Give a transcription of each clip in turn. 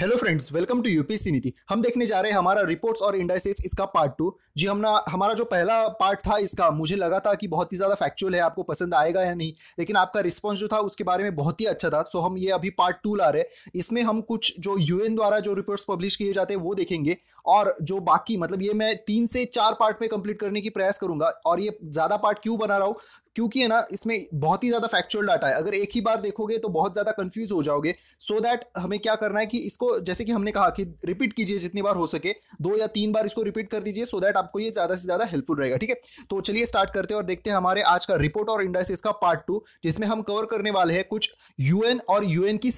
hello friends welcome to UPC Niti हम देखने जा रहे हैं हमारा रिपोर्ट्स और इंडाइसिस इसका पार्ट टू जी हम ना हमारा जो पहला पार्ट था इसका मुझे लगा था कि बहुत ही ज़्यादा फैक्चुअल है आपको पसंद आएगा या नहीं लेकिन आपका रिस्पॉन्स जो था उसके बारे में बहुत ही अच्छा था सो हम ये अभी पार्ट टू ला रहे हैं इसमें हम कुछ जो यूएन द्वारा जो रिपोर्ट्स पब्लिश किए जाते हैं वो देखेंगे और जो बाकी मतलब ये मैं तीन से चार पार्ट में कंप्लीट करने की प्रयास करूंगा और ये ज़्यादा पार्ट क्यों बना रहा हूँ क्योंकि है ना इसमें बहुत ही ज़्यादा फैक्चुअल डाटा है अगर एक ही बार देखोगे तो बहुत ज़्यादा कंफ्यूज हो जाओगे सो so दैट हमें क्या करना है कि इसको जैसे कि हमने कहा कि रिपीट कीजिए जितनी बार हो सके दो या तीन बार इसको रिपीट कर दीजिए सो दैट आपको ये ज़्यादा से ज़्यादा हेल्पफुल रहेगा ठीक है तो चलिए स्टार्ट करते हैं और देखते हैं हमारे आज का रिपोर्ट और इंडा का पार्ट टू जिसमें हम कवर करने वाले हैं कुछ यूएन और यूएन की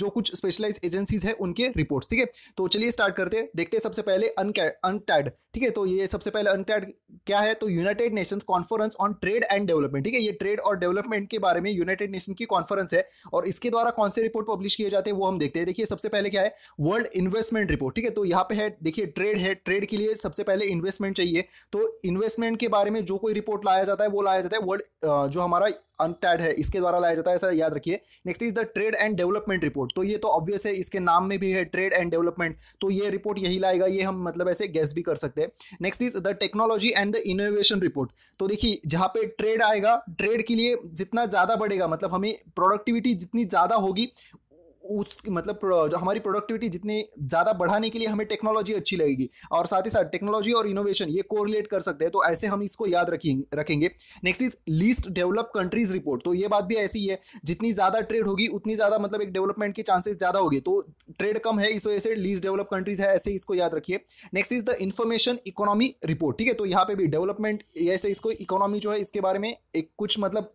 जो कुछ स्पेशलाइज एजेंसीज है उनके रिपोर्ट ठीक है तो चलिए स्टार्ट करते हैं देखते हैं सबसे पहले अनटैड ठीक है तो ये सबसे पहले अनटैड क्या है तो United Nation conference on trade and development ठीक है ये ट्रेड और डेवलपमेंट के बारे में यूनाइटेड नेशन की कॉन्फ्रेंस है और इसके द्वारा कौन से रिपोर्ट पब्लिश किए जाते हैं वो हम देखते हैं देखिए सबसे पहले क्या है वर्ल्ड इन्वेस्टमेंट रिपोर्ट ठीक है तो यहाँ पे है देखिए ट्रेड है ट्रेड के लिए सबसे पहले इन्वेस्टमेंट चाहिए तो इन्वेस्टमेंट के बारे में जो कोई रिपोर्ट लाया जाता है वो लाया जाता है वर्ल्ड जो हमारा अनटैड है इसके द्वारा लाया जाता है ऐसा याद रखिए next is the trade and development report तो ये तो ऑब्वियस है इसके नाम में भी है ट्रेड एंड डेवलपमेंट तो ये रिपोर्ट यही लाएगा ये हम मतलब ऐसे गैस भी कर सकते हैं next is the technology and the innovation report तो देखिए जहां पे ट्रेड आएगा बढ़ेगा ट्रेड के लिए जितना ज़्यादा बढ़ेगा मतलब हमें प्रोडक्टिविटी जितनी ज़्यादा होगी उस मतलब जो हमारी प्रोडक्टिविटी जितनी ज़्यादा बढ़ाने के लिए हमें टेक्नोलॉजी अच्छी लगेगी और साथ ही साथ टेक्नोलॉजी और इनोवेशन ये कोरिलेट कर सकते हैं तो ऐसे हम इसको याद रखेंगे रखेंगे next is least develop countries report तो ये बात भी ऐसी है जितनी ज़्यादा ट्रेड होगी उतनी ज़्यादा मतलब एक डेवलपमेंट के चांसेस ज़्यादा होगी तो ट्रेड कम है इस वजह से लीस्ट डेवलप कंट्रीज है ऐसे इसको याद रखिए next is the information economy report ठीक है तो यहाँ पे भी डेवलपमेंट ऐसे इसको इकोनॉमी जो है इसके बारे में एक कुछ मतलब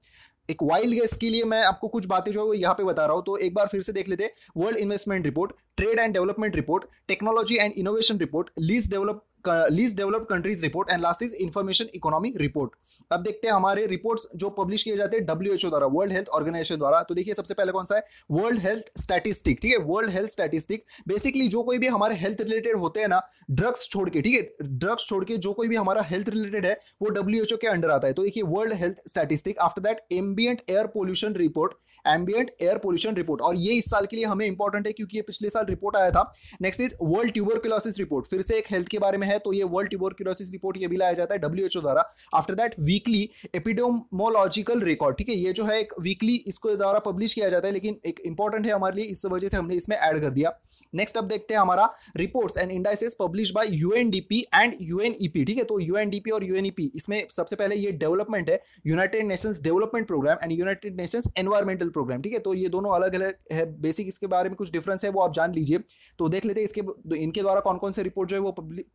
एक वाइल्ड गेस के लिए मैं आपको कुछ बातें जो है यहाँ पे बता रहा हूँ तो एक बार फिर से देख लेते world investment report trade and development report technology and innovation report least develop least developed countries report and last is information economy report अब देखते हैं हमारे रिपोर्ट्स जो पब्लिश किए जाते हैं डब्ल्यूएचओ द्वारा वर्ल्ड हेल्थ ऑर्गेनाइजेशन द्वारा तो देखिए सबसे पहले कौन सा है वर्ल्ड हेल्थ स्टैटिस्टिक ठीक है वर्ल्ड हेल्थ स्टैटिस्टिक बेसिकली जो कोई भी हमारे हेल्थ रिलेटेड होते हैं ना ड्रग्स छोड़ के ठीक है ड्रग्स छोड़ के जो कोई भी हमारा हेल्थ रिलेटेड है वो डब्ल्यूएचओ के अंडर आता है तो देखिए world health statistic after that ambient air pollution report ambient air pollution report और ये इस साल के लिए हमें इंपॉर्टेंट है क्योंकि ये पिछले साल रिपोर्ट आया था next is world tuberculosis report फिर से एक हेल्थ के बारे में है है तो ये वर्ल्ड ट्यूबरक्यूलोसिस रिपोर्ट ये भी लाया जाता है डब्ल्यू द्वारा after that weekly epidemiological record ठीक है ये जो है एक वीकली इसको द्वारा पब्लिश किया जाता है लेकिन एक इंपॉर्टेंट है हमारे लिए इस वजह से हमने इसमें ऐड कर दिया नेक्स्ट अब देखते हैं हमारा reports and indices publish by UNDP and UNEP ठीक है तो यूएनडीपी और यूएनईपी e इसमें सबसे पहले ये डेवलपमेंट है United Nations development programme and United Nations environmental programme ठीक है तो ये दोनों अलग अलग है बेसिक इसके बारे में कुछ डिफरेंस है वो आप जान लीजिए तो देख लेते हैं इसके इनके द्वारा कौन कौन से रिपोर्ट जो है वो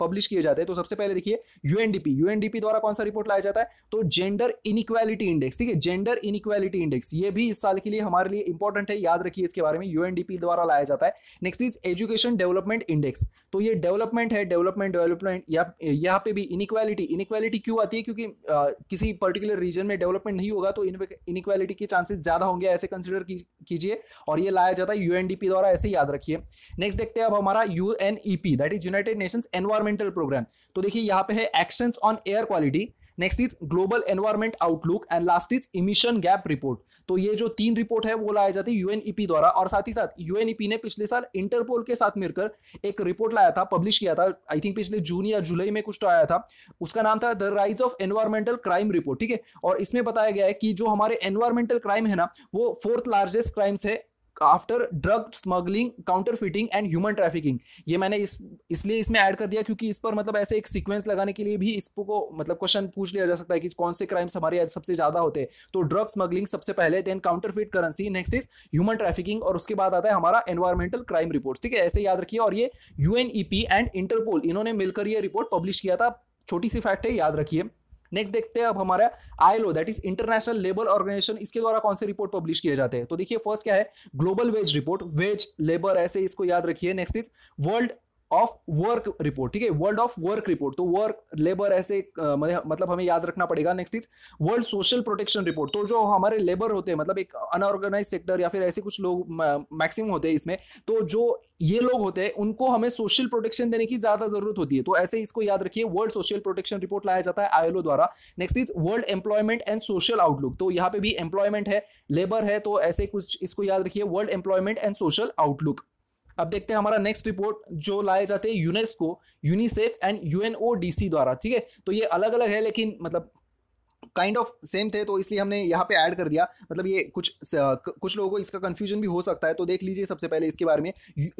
पब्लिश किए जाते हैं तो सबसे पहले देखिए यूएनडीपी यूएनडीपी द्वारा कौन सा रिपोर्ट लाया जाता है तो जेंडर इनिक्वालिटी इंडेक्स ठीक है जेंडर इनिक्वालिटी इंडेक्स ये भी इस साल के लिए हमारे लिए इंपॉर्टेंट है याद रखिए इसके बारे में यूएनडीपी द्वारा लाया जाता है next is education development index तो ये डेवलपमेंट है डेवलपमेंट डेवलपमेंट यहाँ पे भी इनिक्वालिटी इनिक्वालिटी क्यों आती है क्योंकि आ, किसी पर्टिकुलर रीजन में डेवलपमेंट नहीं होगा तो इनिक्वालिटी के चांसेस ज्यादा होंगे ऐसे कंसिडर कीजिए और ये लाया जाता है यूएनडीपी द्वारा ऐसे याद रखिए नेक्स्ट देखते हैं अब हमारा UNEP that is United Nations environmental programme तो देखिए यहाँ पे है action on air quality next is global environment outlook and last is emission gap report तो ये जो तीन रिपोर्ट है वो लाया जाती है यूएनईपी द्वारा और साथ ही साथ यूएनईपी ने पिछले साल इंटरपोल के साथ मिलकर एक रिपोर्ट लाया था पब्लिश किया था आई थिंक पिछले जून या जुलाई में कुछ तो आया था उसका नाम था the rise of environmental crime report ठीक है और इसमें बताया गया है कि जो हमारे एनवायरमेंटल क्राइम है ना वो फोर्थ लार्जेस्ट क्राइम्स है after drug smuggling fitting and human trafficking ये मैंने इस इसलिए इसमें ऐड कर दिया क्योंकि इस पर मतलब ऐसे एक सीक्वेंस लगाने के लिए भी इसको मतलब क्वेश्चन पूछ लिया जा सकता है कि कौन से क्राइम्स हमारे सबसे ज्यादा होते हैं तो ड्रग स्मगलिंग सबसे पहले then counterfeit currency next is human trafficking और उसके बाद आता है हमारा एनवायरमेंटल क्राइम रिपोर्ट ठीक है ऐसे याद रखिए और ये यूएनईपी एंड इंटरपोल इन्होंने मिलकर ये रिपोर्ट पब्लिश किया था छोटी सी फैक्ट है याद रखिए नेक्स्ट देखते हैं अब हमारा ILO that is International Labour Organization इसके द्वारा कौन से रिपोर्ट पब्लिश किए जाते हैं तो देखिए फर्स्ट क्या है global wage report wage labour ऐसे इसको याद रखिए next is world of work report ठीक है वर्ल्ड ऑफ वर्क रिपोर्ट तो वर्क लेबर ऐसे मतलब हमें याद रखना पड़ेगा next is world social protection report तो जो हमारे लेबर होते हैं मतलब एक अनऑर्गेनाइज सेक्टर या फिर ऐसे कुछ लोग मैक्सिमम होते हैं इसमें तो जो ये लोग होते हैं उनको हमें सोशल प्रोटेक्शन देने की ज्यादा जरूरत होती है तो ऐसे इसको याद रखिए वर्ल्ड सोशल प्रोटेक्शन रिपोर्ट लाया जाता है आईएलओ द्वारा next is world employment and social outlook तो यहाँ पे भी एम्प्लॉयमेंट है लेबर है तो ऐसे कुछ इसको याद रखिए world employment and social outlook अब देखते हैं हमारा नेक्स्ट रिपोर्ट जो लाए जाते हैं यूनेस्को यूनिसेफ एंड यूएनओडीसी द्वारा ठीक है तो ये अलग अलग है लेकिन मतलब काइंड ऑफ सेम थे तो इसलिए हमने यहाँ पे ऐड कर दिया मतलब ये कुछ कुछ लोगों को इसका कंफ्यूजन भी हो सकता है तो देख लीजिए सबसे पहले इसके बारे में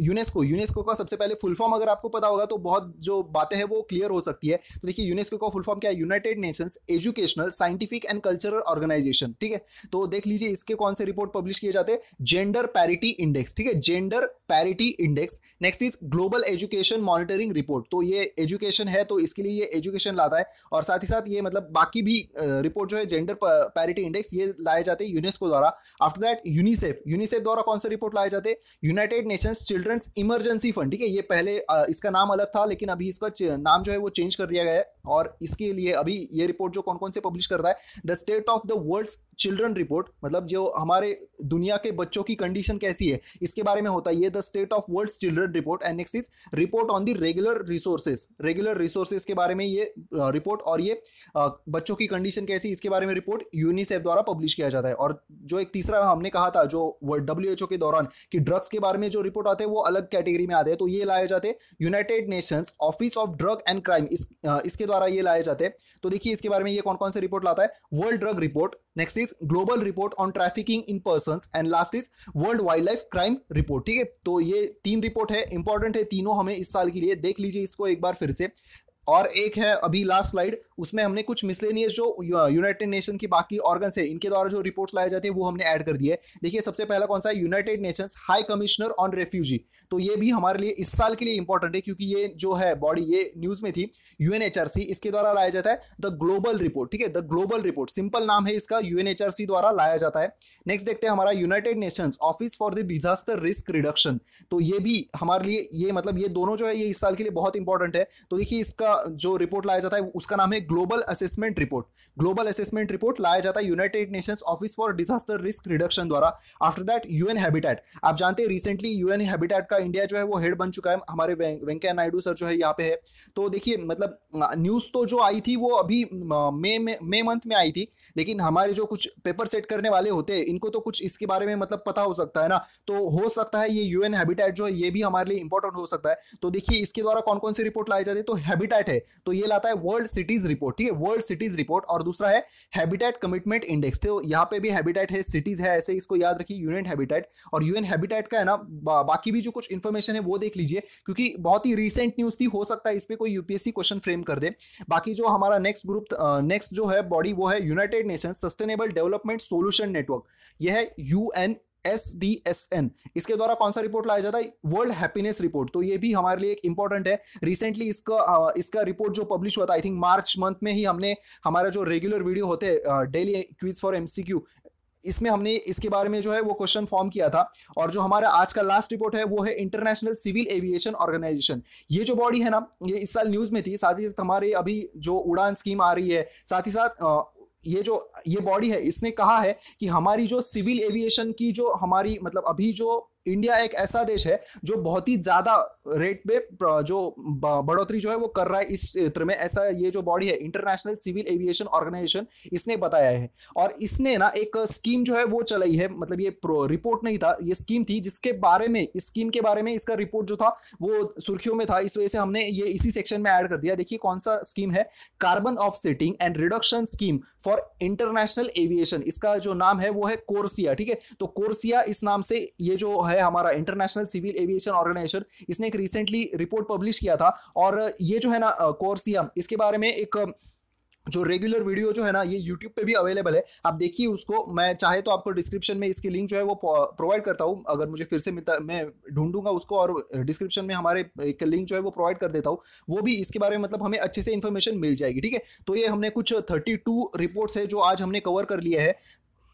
यूनेस्को यूनेस्को का सबसे पहले फुल फॉर्म अगर आपको पता होगा तो बहुत जो बातें हैं वो क्लियर हो सकती है तो देखिए यूनेस्को का फुल फॉर्म क्या है United Nations educational scientific and cultural organization ठीक है तो देख लीजिए इसके कौन से रिपोर्ट पब्लिश किए जाते हैं जेंडर पैरिटी इंडेक्स ठीक है gender parity index next is global education monitoring report तो ये एजुकेशन है तो इसके लिए ये एजुकेशन लाता है और साथ ही साथ ये मतलब बाकी भी रिपोर्ट जो है जेंडर पैरिटी इंडेक्स ये लाए जाते हैं यूनेस्को द्वारा आफ्टर दैट यूनिसेफ यूनिसेफ द्वारा कौन सा रिपोर्ट लाए जाते हैं United Nations children's emergency fund ठीक है ये पहले इसका नाम अलग था लेकिन अभी इसका नाम जो है वो चेंज कर दिया गया है और इसके लिए अभी ये रिपोर्ट जो कौन कौन से पब्लिश कर रहा है the state of the world's children report मतलब जो हमारे दुनिया के बच्चों की कंडीशन कैसी है इसके बारे में होता है ये the state of world's children report and next is report on the regular resources regular resources के बारे में ये रिपोर्ट और ये बच्चों की कंडीशन कैसी इसके बारे में रिपोर्ट यूनिसेफ द्वारा पब्लिश किया जाता है और जो एक तीसरा हमने कहा था जो डब्ल्यू के दौरान कि ड्रग्स के बारे में जो रिपोर्ट आते हैं वो अलग कैटेगरी में आते हैं तो ये लाए जाते हैं United Nations office of drug and crime इसके द्वारा ये लाए जाते हैं तो देखिए इसके बारे में ये कौन कौन से रिपोर्ट लाता है world drug report next is global report on trafficking in person and last is world wildlife crime report ठीक है तो ये तीन रिपोर्ट है इंपॉर्टेंट है तीनों हमें इस साल के लिए देख लीजिए इसको एक बार फिर से और एक है अभी लास्ट स्लाइड उसमें हमने कुछ मिसलेनियस जो यूनाइटेड uh, नेशन की बाकी ऑर्गन है इनके द्वारा जो रिपोर्ट्स लाए जाते हैं वो हमने ऐड कर दिए देखिए सबसे पहला कौन सा है United Nations high commissioner on refugee तो ये भी हमारे लिए इस साल के लिए इंपॉर्टेंट है क्योंकि ये जो है बॉडी ये न्यूज में थी यूएनएचआरसी इसके द्वारा लाया जाता है द ग्लोबल रिपोर्ट ठीक है द ग्लोबल रिपोर्ट सिंपल नाम है इसका यूएनएचआरसी द्वारा लाया जाता है नेक्स्ट देखते हैं हमारा United Nations office for the disaster risk reduction तो ये भी हमारे लिए ये मतलब ये दोनों जो है ये इस साल के लिए बहुत इंपॉर्टेंट है तो देखिए इसका का जो रिपोर्ट लाया जाता है उसका नाम है global assessment report global assessment report लाया जाता है United Nations office for disaster risk reduction द्वारा आफ्टर दैट यूएन हैबिटेट आप जानते हैं रिसेंटली यूएन हैबिटेट का इंडिया जो है वो हेड बन चुका है हमारे वेंकैया नायडू सर जो है यहाँ पे है तो देखिए मतलब न्यूज़ तो जो आई थी वो अभी मे में मंथ में आई थी लेकिन हमारे जो कुछ पेपर सेट करने वाले होते हैं इनको तो कुछ इसके बारे में मतलब पता हो सकता है ना तो हो सकता है ये यूएन हैबिटेट जो है ये भी हमारे लिए इंपॉर्टेंट हो सकता है तो देखिए इसके द्वारा कौन कौन सी रिपोर्ट लाई जाती है तो हैबिटेट हैबिटेट है तो ये लाता है वर्ल्ड सिटीज रिपोर्ट ठीक है वर्ल्ड सिटीज रिपोर्ट और दूसरा है हैबिटेट कमिटमेंट इंडेक्स तो यहाँ पे भी हैबिटेट है सिटीज है ऐसे इसको याद रखिए यूनियन हैबिटेट और यूएन हैबिटेट का है ना बा, बाकी भी जो कुछ इन्फॉर्मेशन है वो देख लीजिए क्योंकि बहुत ही रिसेंट न्यूज थी हो सकता है इस पर कोई यूपीएससी क्वेश्चन फ्रेम कर दे बाकी जो हमारा नेक्स्ट ग्रुप नेक्स्ट जो है बॉडी वो है United Nation sustainable development solution network यह है U S D S N इसके द्वारा कौन सा रिपोर्ट लाया जाता है वर्ल्ड हैप्पीनेस रिपोर्ट तो ये भी हमारे लिए एक इंपॉर्टेंट है रिसेंटली इसका इसका रिपोर्ट जो पब्लिश हुआ था आई थिंक मार्च मंथ में ही हमने हमारा जो रेगुलर वीडियो होते हैं डेली क्विज फॉर एम इसमें हमने इसके बारे में जो है वो क्वेश्चन फॉर्म किया था और जो हमारा आज का लास्ट रिपोर्ट है वो है इंटरनेशनल सिविल एविएशन ऑर्गेनाइजेशन ये जो बॉडी है ना ये इस साल न्यूज में थी साथ ही साथ हमारे अभी जो उड़ान स्कीम आ रही है साथ ही साथ ये जो ये बॉडी है इसने कहा है कि हमारी जो सिविल एविएशन की जो हमारी मतलब अभी जो इंडिया एक ऐसा देश है जो बहुत ही ज्यादा रेट पे जो बढ़ोतरी जो है वो कर रहा है इस क्षेत्र में ऐसा ये जो बॉडी है इंटरनेशनल सिविल एविएशन ऑर्गेनाइजेशन इसने बताया है और इसने ना एक स्कीम जो है वो चलाई है मतलब ये रिपोर्ट नहीं था ये स्कीम थी जिसके बारे में इस स्कीम के बारे में इसका रिपोर्ट जो था वो सुर्खियों में था इस वजह से हमने ये इसी सेक्शन में एड कर दिया देखिए कौन सा स्कीम है carbon offsetting and reduction scheme for international aviation इसका जो नाम है वो है कोरसिया ठीक है तो कोरसिया इस नाम से ये जो है है हमारा इंटरनेशनल सिविल एविएशन ऑर्गेनाइजेशन इसने एक रिसेंटली रिपोर्ट पब्लिश किया था और ये जो है ना कोर्सिया इसके बारे में एक जो रेगुलर वीडियो जो है ना ये यूट्यूब पे भी अवेलेबल है आप देखिए उसको मैं चाहे तो आपको डिस्क्रिप्शन में इसकी लिंक जो है वो प्रोवाइड करता हूँ अगर मुझे फिर से मिलता मैं ढूंढूंगा उसको और डिस्क्रिप्शन में हमारे एक लिंक जो है वो प्रोवाइड कर देता हूँ वो भी इसके बारे में मतलब हमें अच्छे से इन्फॉर्मेशन मिल जाएगी ठीक है तो ये हमने कुछ थर्टी रिपोर्ट्स है जो आज हमने कवर कर लिए है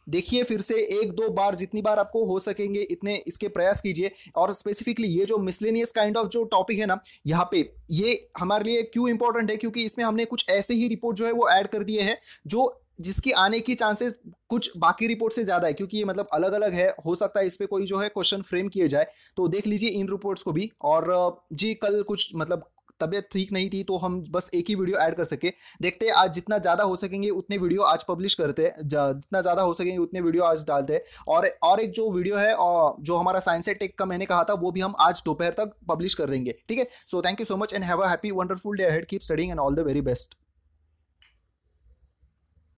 देखिए फिर से एक दो बार जितनी बार आपको हो सकेंगे इतने इसके प्रयास कीजिए और स्पेसिफिकली ये जो मिसलेनियस काइंड ऑफ जो टॉपिक है ना यहाँ पे ये हमारे लिए क्यों इंपॉर्टेंट है क्योंकि इसमें हमने कुछ ऐसे ही रिपोर्ट जो है वो ऐड कर दिए हैं जो जिसकी आने की चांसेस कुछ बाकी रिपोर्ट से ज़्यादा है क्योंकि ये मतलब अलग अलग है हो सकता है इस पर कोई जो है क्वेश्चन फ्रेम किए जाए तो देख लीजिए इन रिपोर्ट्स को भी और जी कल कुछ मतलब तबीयत ठीक नहीं थी तो हम बस एक ही वीडियो ऐड कर सके देखते हैं आज जितना ज़्यादा हो सकेंगे उतने वीडियो आज पब्लिश करते हैं जितना ज़्यादा हो सकेंगे उतने वीडियो आज डालते हैं और और एक जो वीडियो है और जो हमारा साइंस एंड टेक का मैंने कहा था वो भी हम आज दोपहर तक पब्लिश कर देंगे ठीक है so thank you so much and have a happy wonderful day head keep studying and all the very best